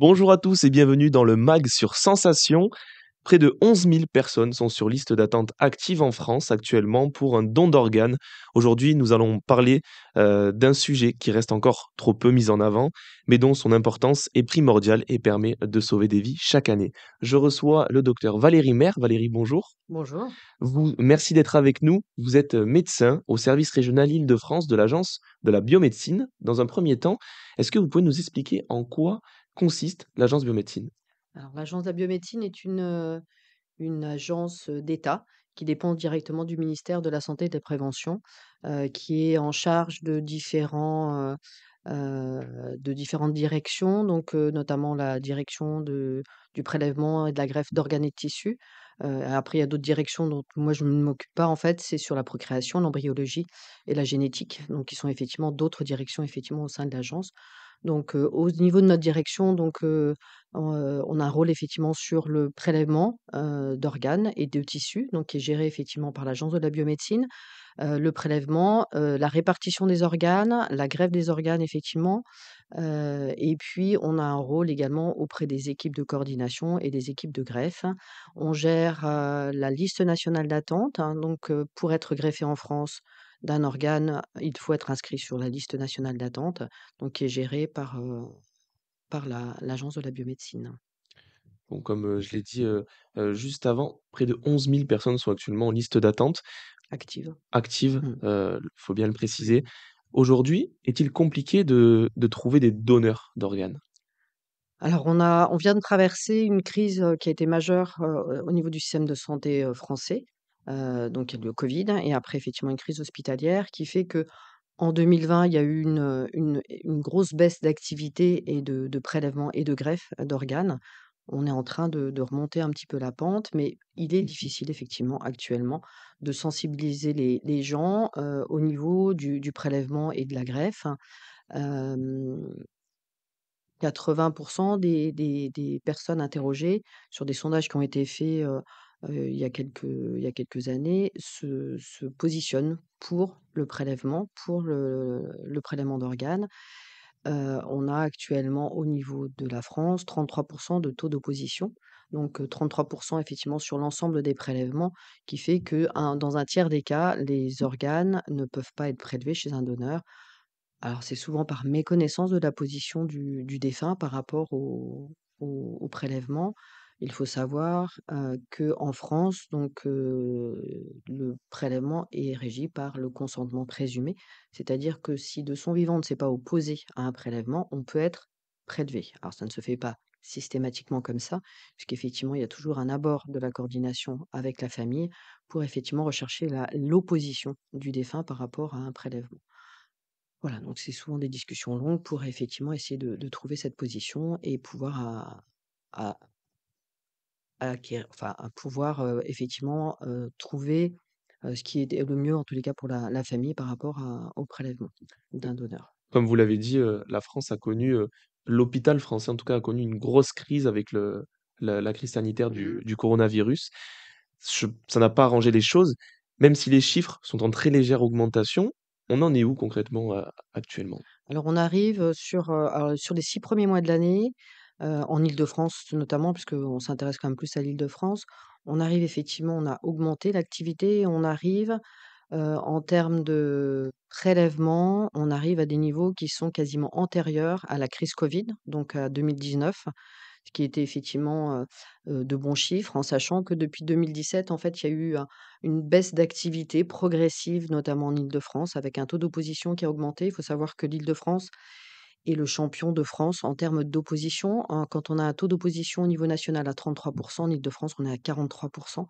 Bonjour à tous et bienvenue dans le MAG sur Sensation. Près de 11 000 personnes sont sur liste d'attente active en France actuellement pour un don d'organes. Aujourd'hui, nous allons parler euh, d'un sujet qui reste encore trop peu mis en avant, mais dont son importance est primordiale et permet de sauver des vies chaque année. Je reçois le docteur Valérie Maire. Valérie, bonjour. Bonjour. merci d'être avec nous. Vous êtes euh, médecin au service régional Île-de-France de l'Agence de la biomédecine. Dans un premier temps, est-ce que vous pouvez nous expliquer en quoi consiste l'Agence biomédecine l'Agence de la biomédecine est une, euh, agence euh, d'État qui dépend directement du ministère de la Santé et de la Prévention, euh, qui est en charge de différents. de différentes directions, donc notamment la direction du prélèvement et de la greffe d'organes et de tissus. après, il y a d'autres directions dont moi je ne m'occupe pas en fait, c'est sur la procréation, l'embryologie et la génétique, donc qui sont effectivement d'autres directions effectivement au sein de l'agence. Donc, au niveau de notre direction, donc on a un rôle effectivement sur le prélèvement, d'organes et de tissus, donc qui est géré effectivement par l'Agence de la biomédecine. le prélèvement, la répartition des organes, la greffe des organes effectivement, et puis on a un rôle également auprès des équipes de coordination et des équipes de greffe. On gère, la liste nationale d'attente, hein, donc pour être greffé en France, d'un organe, il faut être inscrit sur la liste nationale d'attente, donc qui est gérée par, l'Agence de la biomédecine. comme je l'ai dit juste avant, près de 11 000 personnes sont actuellement en liste d'attente. Active. Active, il mmh. faut bien le préciser. Aujourd'hui, est-il compliqué de, trouver des donneurs d'organes alors, on, vient de traverser une crise qui a été majeure au niveau du système de santé français, euh, donc il y a eu le covid hein, et après effectivement une crise hospitalière qui fait qu'en 2020, il y a eu euh, une, une grosse baisse d'activité et de de prélèvements et de greffes euh, d'organes. On est en train de remonter un petit peu la pente, mais il est mmh. difficile effectivement actuellement de sensibiliser les gens, au niveau du prélèvement et de la greffe. 80 des personnes interrogées sur des sondages qui ont été faits, il y a quelques années, se positionnent pour le prélèvement, pour le prélèvement d'organes. on a actuellement au niveau de la France 33 de taux d'opposition, donc 33 effectivement sur l'ensemble des prélèvements, qui fait que dans un tiers des cas, les organes ne peuvent pas être prélevés chez un donneur. Alors c'est souvent par méconnaissance de la position du défunt par rapport au prélèvement. Il faut savoir qu'en France, donc, le prélèvement est régi par le consentement présumé, c'est-à-dire que si de son vivant on ne s'est pas opposé à un prélèvement, on peut être prélevé. Alors ça ne se fait pas systématiquement comme ça, puisqu'effectivement il y a toujours un abord de la coordination avec la famille pour effectivement rechercher l'opposition du défunt par rapport à un prélèvement. Voilà, donc c'est souvent des discussions longues pour effectivement essayer de, trouver cette position et pouvoir à enfin, à pouvoir effectivement trouver ce qui est le mieux en tous les cas pour la, famille par rapport au prélèvement d'un donneur. Comme vous l'avez dit, la France a connu, l'hôpital français en tout cas a connu une grosse crise avec le, la, crise sanitaire mmh du, coronavirus. ça n'a pas arrangé les choses. Même si les chiffres sont en très légère augmentation, on en est où concrètement actuellement? Alors, on arrive sur, sur les six premiers mois de l'année en ile de france notamment, puisqu'on s'intéresse quand même plus à l'Île-de-France. On arrive effectivement, on a augmenté l'activité, on arrive, en termes de prélèvements, on arrive à des niveaux qui sont quasiment antérieurs à la crise covid, donc à 2019, ce qui était effectivement, de bons chiffres en sachant que depuis 2017, en fait, il y a eu une baisse d'activité progressive, notamment en ile de france avec un taux d'opposition qui a augmenté. Il faut savoir que l'Île-de-France et le champion de France en termes d'opposition. Quand on a un taux d'opposition au niveau national à 33%, en Ile-de-France, on est à 43%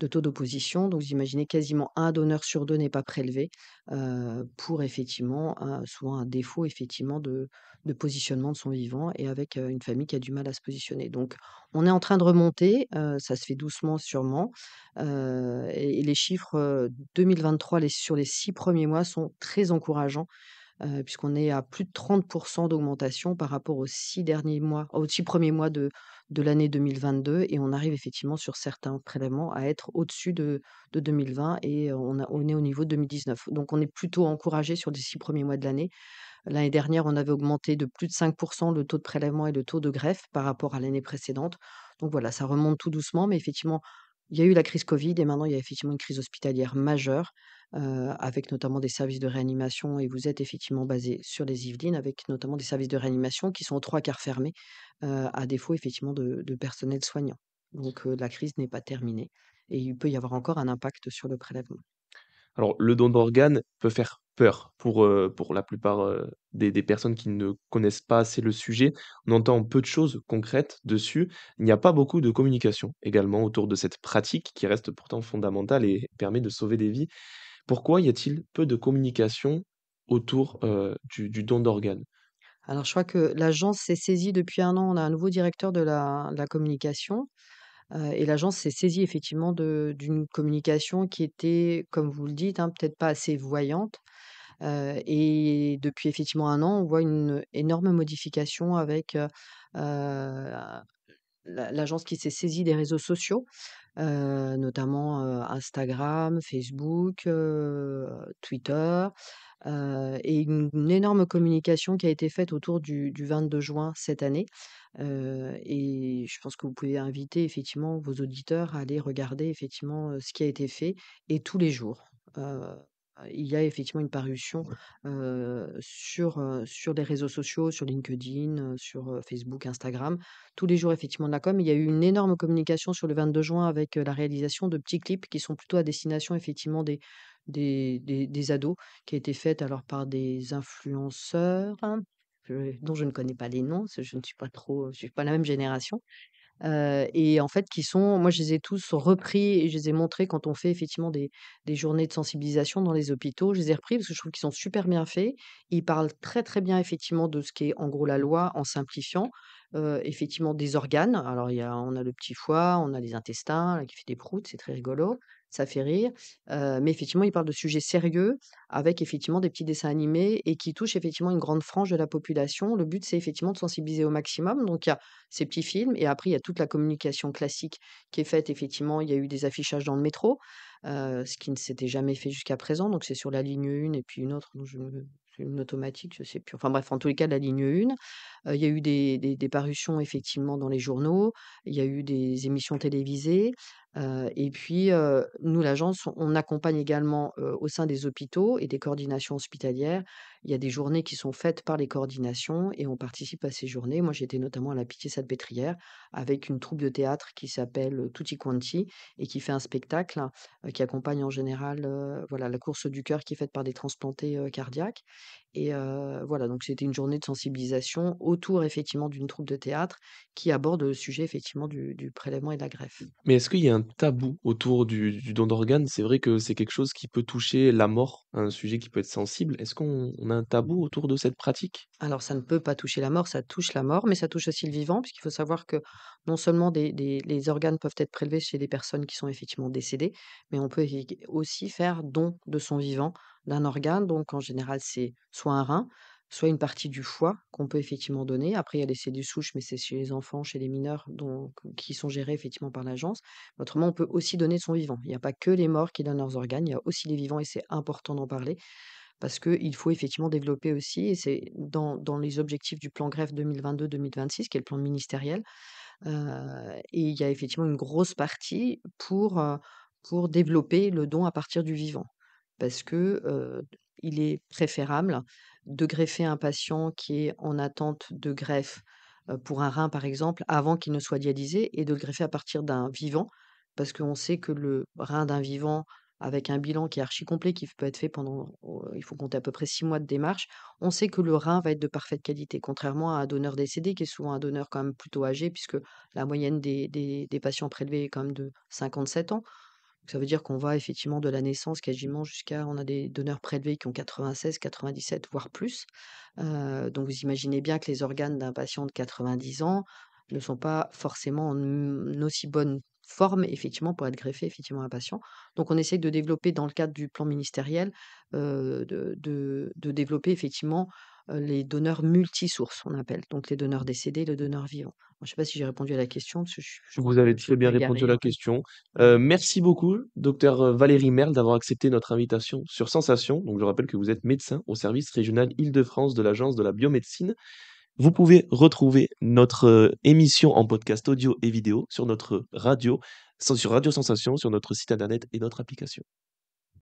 de taux d'opposition. Donc vous imaginez quasiment un donneur sur deux n'est pas prélevé euh, pour effectivement soit un défaut effectivement de, positionnement de son vivant et avec euh, une famille qui a du mal à se positionner. Donc on est en train de remonter, euh, ça se fait doucement sûrement. Et, les chiffres 2023 les, sur les six premiers mois sont très encourageants euh, puisqu'on est à plus de 30% d'augmentation par rapport aux six derniers mois, aux six premiers mois de, de l'année 2022. Et on arrive effectivement sur certains prélèvements à être au-dessus de, de 2020 et on, on est au niveau de 2019. Donc on est plutôt encouragé sur les six premiers mois de l'année. L'année dernière, on avait augmenté de plus de 5% le taux de prélèvement et le taux de greffe par rapport à l'année précédente. Donc voilà, ça remonte tout doucement, mais effectivement, il y a eu la crise Covid et maintenant il y a effectivement une crise hospitalière majeure, avec notamment des services de réanimation. Et vous êtes effectivement basé sur les Yvelines, avec notamment des services de réanimation qui sont aux trois quarts fermés, à défaut effectivement de, personnel soignant. Donc la crise n'est pas terminée et il peut y avoir encore un impact sur le prélèvement. Alors le don d'organes peut faire peur pour, euh, pour la plupart euh, des, des, personnes qui ne connaissent pas assez le sujet. On entend peu de choses concrètes dessus. Il n'y a pas beaucoup de communication également autour de cette pratique qui reste pourtant fondamentale et permet de sauver des vies. Pourquoi y a-t-il peu de communication autour euh, du, don d'organes alors, je crois que l'agence s'est saisie depuis un an. On a un nouveau directeur de la, communication. et l'agence s'est saisie effectivement d'une communication qui était, comme vous le dites, hein, peut-être pas assez voyante et depuis effectivement un an, on voit une énorme modification avec, l'agence qui s'est saisie des réseaux sociaux, notamment, Instagram, Facebook, Twitter, et une énorme communication qui a été faite autour du 22 juin cette année, et je pense que vous pouvez inviter effectivement vos auditeurs à aller regarder effectivement, ce qui a été fait et tous les jours, bah, il y a effectivement une parution, sur, sur les réseaux sociaux, sur LinkedIn, sur, Facebook, Instagram. Tous les jours effectivement de la com. Il y a eu une énorme communication sur le 22 juin avec, la réalisation de petits clips qui sont plutôt à destination effectivement des des des ados, qui a été faite alors par des influenceurs, hein, dont je ne connais pas les noms, je ne suis pas trop, je suis pas la même génération et en fait qui sont moi je les ai tous repris et je les ai montrés quand on fait effectivement des journées de sensibilisation dans les hôpitaux. Je les ai repris parce que je trouve qu'ils sont super bien faits. Ils parlent très, très bien effectivement de ce qu'est en gros la loi en simplifiant, effectivement des organes. Alors il y a on a le petit foie, on a les intestins qui fait des proutes, c'est très rigolo ça fait rire. mais effectivement, il parle de sujets sérieux, avec effectivement des petits dessins animés et qui touchent effectivement une grande frange de la population. Le but, c'est effectivement de sensibiliser au maximum. Donc, il y a ces petits films et après, il y a toute la communication classique qui est faite. Effectivement, il y a eu des affichages dans le métro, ce qui ne s'était jamais fait jusqu'à présent. Donc, c'est sur la ligne 1 et puis une autre. une automatique, je sais plus. Enfin bref, en tous les cas, la ligne 1. il y a eu des, des, parutions effectivement dans les journaux, il y a eu des émissions télévisées, et puis, nous l'agence, on accompagne également, au sein des hôpitaux et des coordinations hospitalières. Il y a des journées qui sont faites par les coordinations et on participe à ces journées. Moi, j'étais notamment à la Pitié-Salpêtrière avec une troupe de théâtre qui s'appelle, Tutti Quanti et qui fait un spectacle, qui accompagne en général, voilà, la course du cœur qui est faite par des transplantés, cardiaques et voilà, donc c'était une journée de sensibilisation autour effectivement d'une troupe de théâtre qui aborde le sujet effectivement du du prélèvement et de la greffe. Mais est-ce qu'il y a un tabou autour du, don d'organes. C'est vrai que c'est quelque chose qui peut toucher la mort, un sujet qui peut être sensible. Est-ce qu'on a un tabou autour de cette pratique? Alors ça ne peut pas toucher la mort, ça touche la mort, mais ça touche aussi le vivant, puisqu'il faut savoir que non seulement les organes peuvent être prélevés chez des personnes qui sont effectivement décédées, mais on peut aussi faire don de son vivant d'un organe. Donc en général, c'est soit un rein, soit une partie du foie qu'on peut effectivement donner. Après, il y a les cellules souches, mais c'est chez les enfants, chez les mineurs, donc, qui sont gérés effectivement par l'agence. Autrement, on peut aussi donner de son vivant. Il n'y a pas que les morts qui donnent leurs organes, il y a aussi les vivants, et c'est important d'en parler, parce qu'il faut effectivement développer aussi, et c'est dans, les objectifs du plan greffe 2022-2026, qui est le plan ministériel, euh, et il y a effectivement une grosse partie pour, euh, pour développer le don à partir du vivant, parce que... Euh, il est préférable de greffer un patient qui est en attente de greffe pour un rein, par exemple, avant qu'il ne soit dialysé, et de le greffer à partir d'un vivant, parce qu'on sait que le rein d'un vivant, avec un bilan qui est archi complet, qui peut être fait pendant, il faut compter à peu près six mois de démarche, on sait que le rein va être de parfaite qualité, contrairement à un donneur décédé, qui est souvent un donneur quand même plutôt âgé, puisque la moyenne des, des patients prélevés est quand même de 57 ans ça veut dire qu'on va effectivement de la naissance quasiment jusqu'à, on a des donneurs prélevés qui ont 96, 97, voire plus. donc vous imaginez bien que les organes d'un patient de 90 ans ne sont pas forcément en aussi bonne forme effectivement pour être greffé effectivement à un patient. Donc on essaye de développer dans le cadre du plan ministériel de, développer effectivement euh, les donneurs multisources, on appelle, donc les donneurs décédés et les donneurs vivants. je ne sais pas si j'ai répondu à la question. je, Vous avez très bien répondu à la hein. question. Euh, merci beaucoup, docteur euh, Valérie Merle, d'avoir accepté notre invitation sur Sensation. Donc, je rappelle que vous êtes médecin au service régional Île-de-France de l'Agence de la biomédecine. Vous pouvez retrouver notre émission en podcast audio et vidéo sur notre radio, sur Radio Sensation, sur notre site internet et notre application.